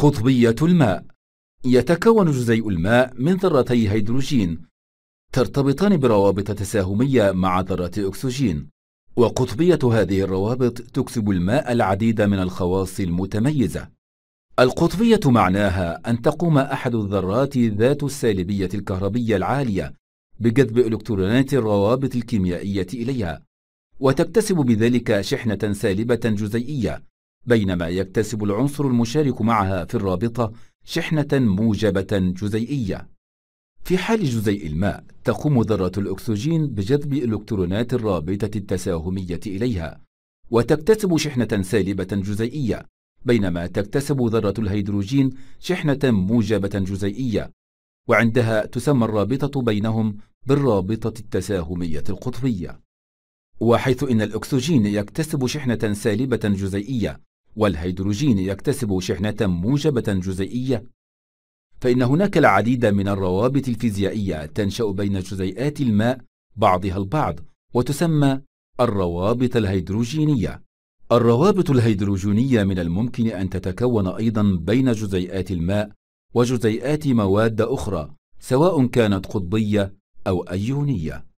قطبية الماء يتكون جزيء الماء من ذرتي هيدروجين ترتبطان بروابط تساهمية مع ذرة أكسجين وقطبية هذه الروابط تكسب الماء العديد من الخواص المتميزة القطبية معناها أن تقوم أحد الذرات ذات السالبية الكهربية العالية بجذب إلكترونات الروابط الكيميائية إليها وتكتسب بذلك شحنة سالبة جزيئية بينما يكتسب العنصر المشارك معها في الرابطة شحنة موجبة جزيئية في حال جزيء الماء تقوم ذرة الأكسجين بجذب إلكترونات الرابطة التساهمية إليها وتكتسب شحنة سالبة جزيئية بينما تكتسب ذرة الهيدروجين شحنة موجبة جزيئية وعندها تسمى الرابطة بينهم بالرابطة التساهمية القطبية وحيث إن الأكسجين يكتسب شحنة سالبة جزيئية والهيدروجين يكتسب شحنة موجبة جزيئية فإن هناك العديد من الروابط الفيزيائية تنشأ بين جزيئات الماء بعضها البعض وتسمى الروابط الهيدروجينية الروابط الهيدروجينية من الممكن أن تتكون أيضا بين جزيئات الماء وجزيئات مواد أخرى سواء كانت قطبية أو أيونية